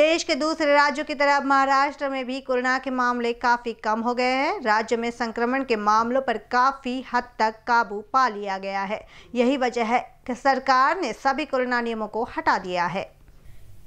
देश के दूसरे राज्यों की तरह महाराष्ट्र में भी कोरोना के मामले काफी कम हो गए हैं राज्य में संक्रमण के मामलों पर काफी हद तक काबू पा लिया गया है यही वजह है कि सरकार ने सभी कोरोना नियमों को हटा दिया है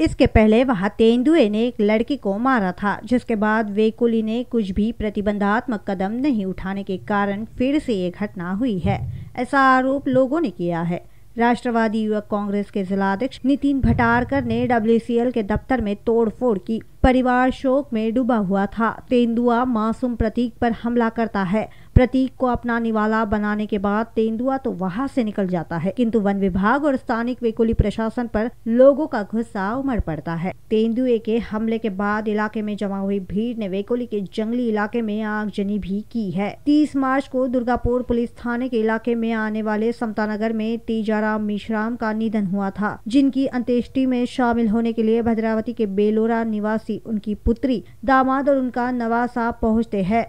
इसके पहले वहां तेंदुए ने एक लड़की को मारा था जिसके बाद वेकुली ने कुछ भी प्रतिबंधात्मक कदम नहीं उठाने के कारण फिर से ये घटना हुई है ऐसा आरोप लोगों ने किया है राष्ट्रवादी युवक कांग्रेस के जिलाध्यक्ष नितिन भटारकर ने डब्ल्यू के दफ्तर में तोड़फोड़ की परिवार शोक में डूबा हुआ था तेंदुआ मासूम प्रतीक पर हमला करता है प्रतीक को अपना निवाला बनाने के बाद तेंदुआ तो वहाँ से निकल जाता है किंतु वन विभाग और स्थानिक वेकुली प्रशासन पर लोगों का गुस्सा उमड़ पड़ता है तेंदुए के हमले के बाद इलाके में जमा हुई भीड़ ने वेकुली के जंगली इलाके में आगजनी भी की है तीस मार्च को दुर्गापुर पुलिस थाने के इलाके में आने वाले समतानगर में तेजाराम मिश्राम का निधन हुआ था जिनकी अंत्येष्टि में शामिल होने के लिए भद्रावती के बेलोरा निवासी उनकी पुत्री दामाद और उनका नवासा पहुंचते हैं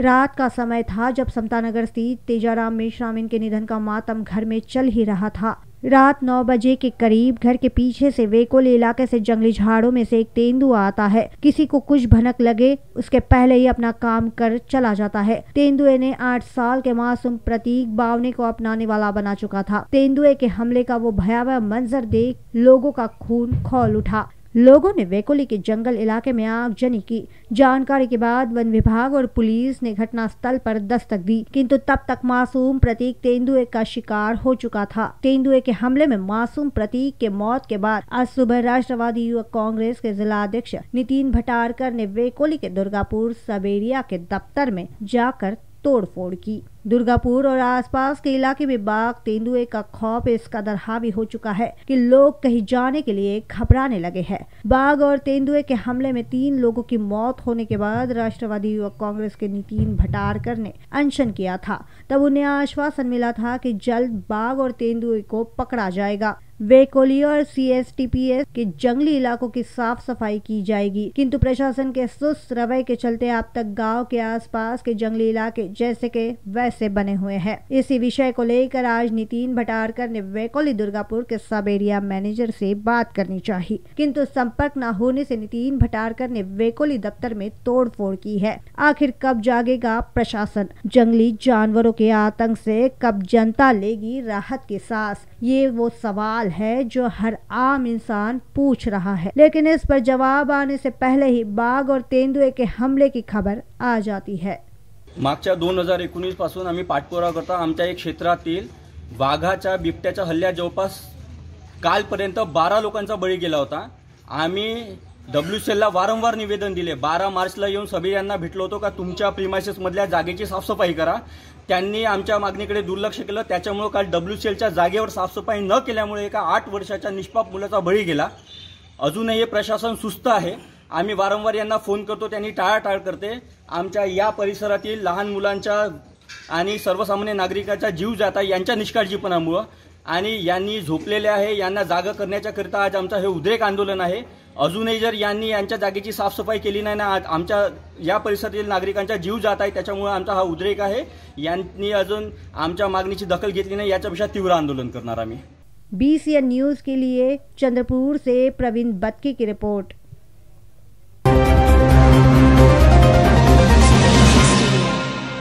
रात का समय था जब समतानगर स्थित तेजाराम मेश्राम इनके निधन का मातम घर में चल ही रहा था रात नौ बजे के करीब घर के पीछे से वेकोल इलाके से जंगली झाड़ों में से एक तेंदुआ आता है किसी को कुछ भनक लगे उसके पहले ही अपना काम कर चला जाता है तेंदुए ने आठ साल के मासूम प्रतीक बावने को अपनाने वाला बना चुका था तेंदुए के हमले का वो भयावह मंजर देख लोगों का खून खोल उठा लोगों ने वेकोली के जंगल इलाके में आगजनी की जानकारी के बाद वन विभाग और पुलिस ने घटनास्थल पर दस्तक दी किंतु तब तक मासूम प्रतीक तेंदुए का शिकार हो चुका था तेंदुए के हमले में मासूम प्रतीक के मौत के बाद आज सुबह राष्ट्रवादी युवक कांग्रेस के जिला अध्यक्ष नितिन भटारकर ने वेकोली के दुर्गापुर सबेरिया के दफ्तर में जाकर तोड़फोड़ की दुर्गापुर और आसपास के इलाके में बाघ तेंदुए का खौफ इस कदर हावी हो चुका है कि लोग कहीं जाने के लिए घबराने लगे हैं बाघ और तेंदुए के हमले में तीन लोगों की मौत होने के बाद राष्ट्रवादी युवक कांग्रेस के नितिन भटारकर ने अनशन किया था तब उन्हें आश्वासन मिला था कि जल्द बाघ और तेंदुए को पकड़ा जाएगा वे कोलिया और सीएसटीपीएस के जंगली इलाकों की साफ सफाई की जाएगी किंतु प्रशासन के सुस्त रवैये के चलते अब तक गांव के आसपास के जंगली इलाके जैसे के वैसे बने हुए हैं इसी विषय को लेकर आज नितिन भटारकर ने वेकोली दुर्गापुर के सब एरिया मैनेजर से बात करनी चाहिए किंतु संपर्क न होने से नितिन भटारकर ने वेकोली दफ्तर में तोड़फोड़ की है आखिर कब जागेगा प्रशासन जंगली जानवरों के आतंक से कब जनता लेगी राहत की सांस ये वो सवाल सवाल है जो हर आम इंसान पूछ रहा है लेकिन इस पर जवाब आने से पहले ही बाघ और तेंदुए के हमले की खबर आ जाती है मागच्या दोन हजार एकोणीस पासून आम्ही पाठपुरावा करतो आमच्या एक क्षेत्रातील वाघाच्या बिबट्याच्या हल्ल्या जवळपास कालपर्यंत बारा लोकांचा बळी गेला होता आम्ही डब्ल्यू एलला वारंवार निवेदन दिले बारा मार्चला येऊन सभे यांना भेटलो होतो का तुमच्या प्रिमायसेसमधल्या जागेची साफसफाई करा त्यांनी आमच्या मागणीकडे दुर्लक्ष केलं त्याच्यामुळं काल डब्ल्यू सेलच्या जागेवर साफसफाई न केल्यामुळे एका आठ वर्षाच्या निष्पाप मुलाचा बळी गेला अजूनही हे प्रशासन सुस्त आहे आम्ही वारंवार यांना फोन करतो त्यांनी टाळाटाळ करते आमच्या या परिसरातील लहान मुलांच्या आणि सर्वसामान्य नागरिकाचा जीव जाता यांच्या निष्काळजीपणामुळं आणि यांनी झोपलेले आहे यांना जागा करण्याच्याकरिता आज आमचं हे उद्रेक आंदोलन आहे अजूनही जर यांनी यांच्या जागेची साफसफाई केली नाही ना आमच्या या परिसरातील नागरिकांचा जीव जात आहे त्याच्यामुळे आमचा हा उद्रेक आहे यांनी अजून आमच्या मागणीची दखल घेतली नाही याच्यापेक्षा तीव्र आंदोलन करणार आम्ही बी सी एन न्यूज़ के लिए चंद्रपूर से प्रवीण बतकी की रिपोर्ट